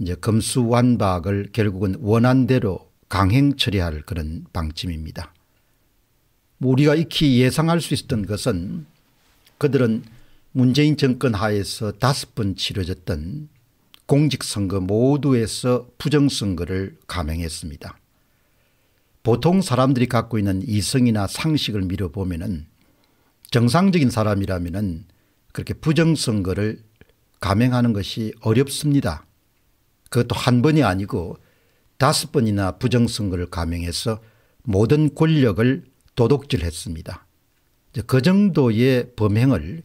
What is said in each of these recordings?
이제 검수완박을 결국은 원한대로 강행 처리할 그런 방침입니다. 뭐 우리가 익히 예상할 수 있었던 것은 그들은 문재인 정권 하에서 다섯 번 치러졌던 공직선거 모두에서 부정선거를 감행했습니다. 보통 사람들이 갖고 있는 이성이나 상식을 미뤄보면 정상적인 사람이라면 그렇게 부정선거를 감행하는 것이 어렵습니다. 그것도 한 번이 아니고 다섯 번이나 부정선거를 감행해서 모든 권력을 도둑질했습니다. 그 정도의 범행을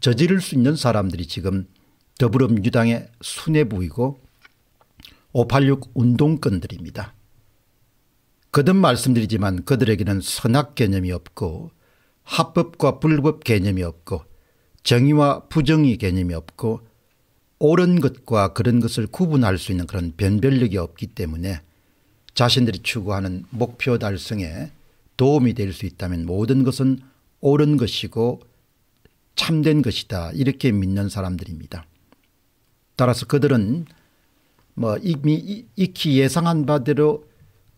저지를 수 있는 사람들이 지금 더불어민주당의 수뇌부이고 586 운동권들입니다. 거듭 말씀드리지만 그들에게는 선악 개념이 없고 합법과 불법 개념이 없고 정의와 부정의 개념이 없고 옳은 것과 그런 것을 구분할 수 있는 그런 변별력이 없기 때문에 자신들이 추구하는 목표 달성에 도움이 될 수 있다면 모든 것은 옳은 것이고 참된 것이다 이렇게 믿는 사람들입니다. 따라서 그들은 뭐 이미 익히 예상한 바대로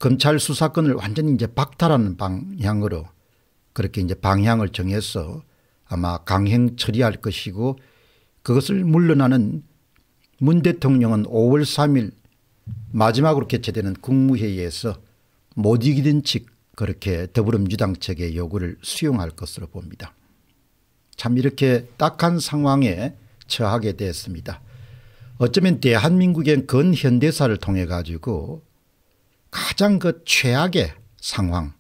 검찰 수사권을 완전히 이제 박탈하는 방향으로 그렇게 이제 방향을 정해서 아마 강행 처리할 것이고 그것을 물러나는 문 대통령은 5월 3일 마지막으로 개최되는 국무회의에서 못 이기는 즉 그렇게 더불어민주당 측의 요구를 수용할 것으로 봅니다. 참 이렇게 딱한 상황에 처하게 되었습니다. 어쩌면 대한민국의 근현대사를 통해 가지고 가장 그 최악의 상황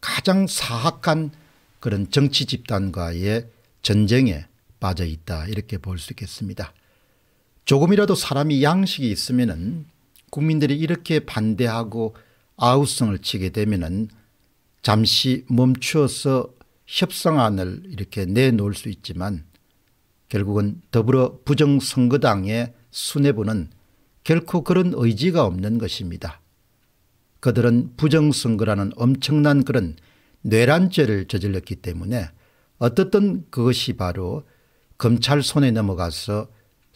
가장 사악한 그런 정치 집단과의 전쟁에 빠져 있다 이렇게 볼 수 있겠습니다. 조금이라도 사람이 양식이 있으면은 국민들이 이렇게 반대하고 아우성을 치게 되면은 잠시 멈추어서 협상안을 이렇게 내놓을 수 있지만 결국은 더불어 부정선거당의 수뇌부는 결코 그런 의지가 없는 것입니다. 그들은 부정선거라는 엄청난 그런 뇌란죄를 저질렀기 때문에 어떻든 그것이 바로 검찰 손에 넘어가서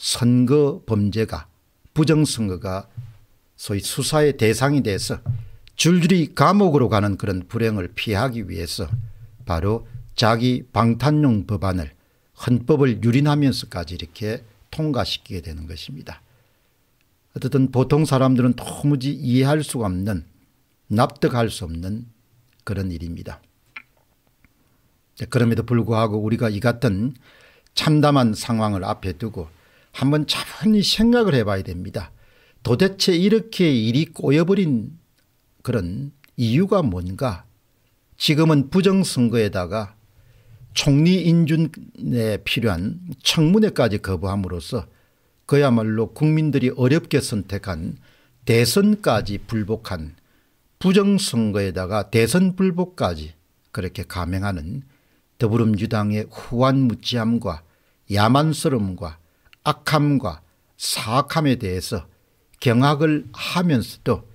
선거 범죄가 부정선거가 소위 수사의 대상이 돼서 줄줄이 감옥으로 가는 그런 불행을 피하기 위해서 바로 자기 방탄용 법안을 헌법을 유린하면서까지 이렇게 통과시키게 되는 것입니다. 어쨌든 보통 사람들은 도무지 이해할 수가 없는 납득할 수 없는 그런 일입니다. 그럼에도 불구하고 우리가 이 같은 참담한 상황을 앞에 두고 한번 차분히 생각을 해봐야 됩니다. 도대체 이렇게 일이 꼬여버린 그런 이유가 뭔가 지금은 부정선거에다가 총리 인준에 필요한 청문회까지 거부함으로써 그야말로 국민들이 어렵게 선택한 대선까지 불복한 부정선거에다가 대선 불복까지 그렇게 감행하는 더불어민주당의 후한 무지함과 야만스러움과 악함과 사악함에 대해서 경악을 하면서도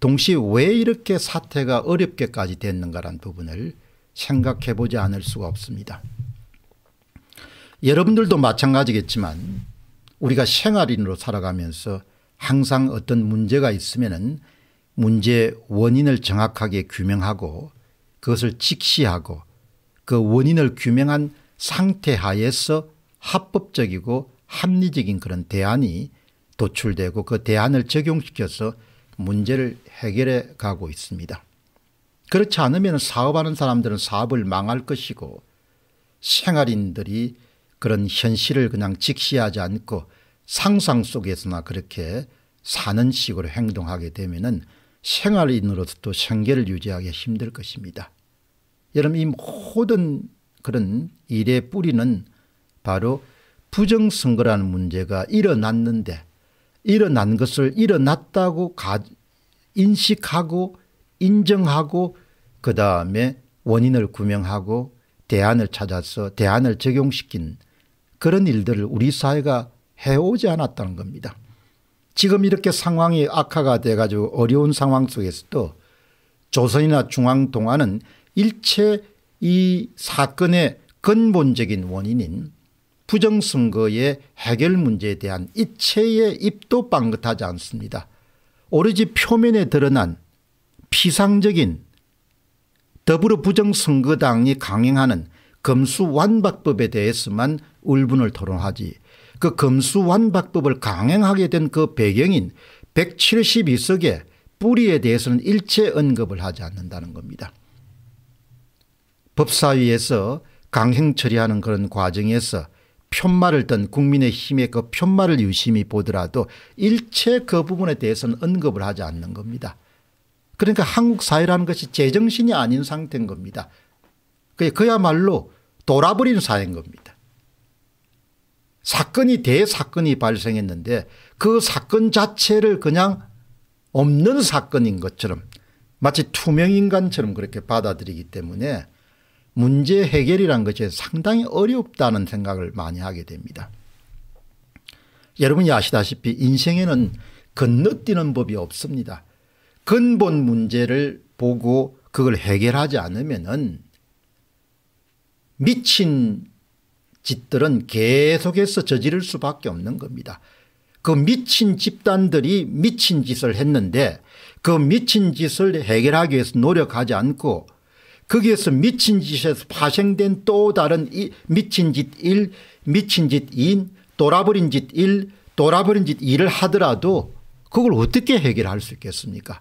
동시에 왜 이렇게 사태가 어렵게까지 됐는가란 부분을 생각해 보지 않을 수가 없습니다. 여러분들도 마찬가지겠지만 우리가 생활인으로 살아가면서 항상 어떤 문제가 있으면 문제 원인을 정확하게 규명하고 그것을 직시하고 그 원인을 규명한 상태 하에서 합법적이고 합리적인 그런 대안이 도출되고 그 대안을 적용시켜서 문제를 해결해 가고 있습니다. 그렇지 않으면 사업하는 사람들은 사업을 망할 것이고 생활인들이 그런 현실을 그냥 직시하지 않고 상상 속에서나 그렇게 사는 식으로 행동하게 되면 생활인으로서도 생계를 유지하기 힘들 것입니다. 여러분 이 모든 그런 일의 뿌리는 바로 부정선거라는 문제가 일어났는데 일어난 것을 일어났다고 인식하고 인정하고 그 다음에 원인을 구명하고 대안을 찾아서 대안을 적용시킨 그런 일들을 우리 사회가 해오지 않았다는 겁니다. 지금 이렇게 상황이 악화가 돼가지고 어려운 상황 속에서도 조선이나 중앙동안은 일체 이 사건의 근본적인 원인인 부정선거의 해결 문제에 대한 이체의 입도 빵긋하지 않습니다. 오로지 표면에 드러난 피상적인 더불어 부정선거당이 강행하는 검수완박법에 대해서만 울분을 토론하지 그 검수완박법을 강행하게 된 그 배경인 172석의 뿌리에 대해서는 일체 언급을 하지 않는다는 겁니다. 법사위에서 강행 처리하는 그런 과정에서 편말을 든 국민의힘의 그 편말을 유심히 보더라도 일체 그 부분에 대해서는 언급을 하지 않는 겁니다. 그러니까 한국 사회라는 것이 제정신이 아닌 상태인 겁니다. 그야말로 돌아버린 사회인 겁니다. 사건이 대사건이 발생했는데 그 사건 자체를 그냥 없는 사건인 것처럼 마치 투명인간처럼 그렇게 받아들이기 때문에 문제 해결이란 것이 상당히 어렵다는 생각을 많이 하게 됩니다. 여러분이 아시다시피 인생에는 건너뛰는 법이 없습니다. 근본 문제를 보고 그걸 해결하지 않으면은 미친 짓들은 계속해서 저지를 수밖에 없는 겁니다. 그 미친 집단들이 미친 짓을 했는데 그 미친 짓을 해결하기 위해서 노력하지 않고 거기에서 미친 짓에서 파생된 또 다른 이, 미친 짓 1, 미친 짓 2, 돌아버린 짓 1, 돌아버린 짓 2를 하더라도 그걸 어떻게 해결할 수 있겠습니까?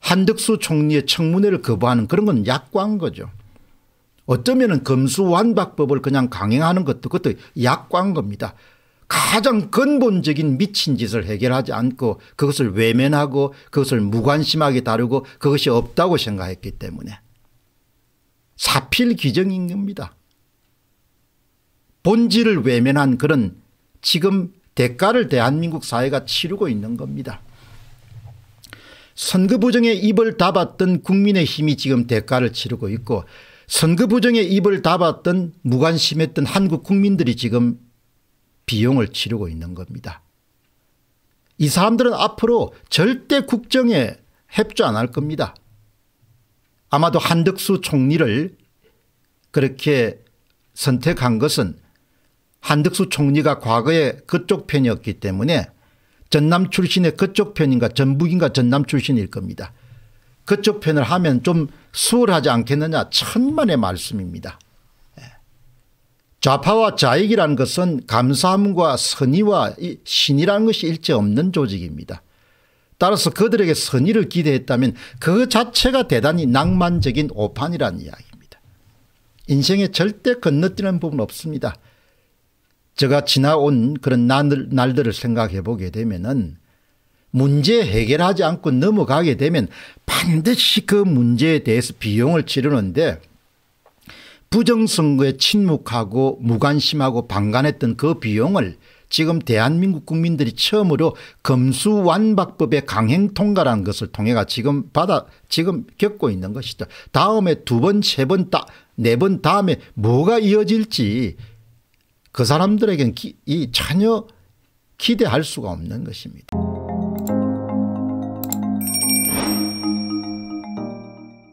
한덕수 총리의 청문회를 거부하는 그런 건약관 거죠. 어쩌면 금수완박법을 그냥 강행하는 것도 그것도 약관 겁니다. 가장 근본적인 미친 짓을 해결하지 않고 그것을 외면하고 그것을 무관심하게 다루고 그것이 없다고 생각했기 때문에 사필 귀정인 겁니다. 본질을 외면한 그런 지금 대가를 대한민국 사회가 치르고 있는 겁니다. 선거 부정에 입을 담았던 국민의힘이 지금 대가를 치르고 있고 선거 부정에 입을 담았던 무관심했던 한국 국민들이 지금 비용을 치르고 있는 겁니다. 이 사람들은 앞으로 절대 국정에 협조 안 할 겁니다. 아마도 한덕수 총리를 그렇게 선택한 것은 한덕수 총리가 과거에 그쪽 편이었기 때문에 전남 출신의 그쪽 편인가 전북인가 전남 출신일 겁니다. 그쪽 편을 하면 좀 수월하지 않겠느냐 천만의 말씀입니다. 예. 좌파와 좌익이라는 것은 감사함과 선의와 신이라는 것이 일체 없는 조직입니다. 따라서 그들에게 선의를 기대했다면 그 자체가 대단히 낭만적인 오판이란 이야기입니다. 인생에 절대 건너뛰는 부분 없습니다. 제가 지나온 그런 날, 들을 생각해 보게 되면은 문제 해결하지 않고 넘어가게 되면 반드시 그 문제에 대해서 비용을 치르는데 부정선거에 침묵하고 무관심하고 방관했던 그 비용을 지금 대한민국 국민들이 처음으로 검수완박법의 강행 통과라는 것을 통해가 지금 받아 지금 겪고 있는 것이다. 다음에 두 번, 세 번, 네 번 다음에 뭐가 이어질지 그 사람들에겐 기, 이 전혀 기대할 수가 없는 것입니다.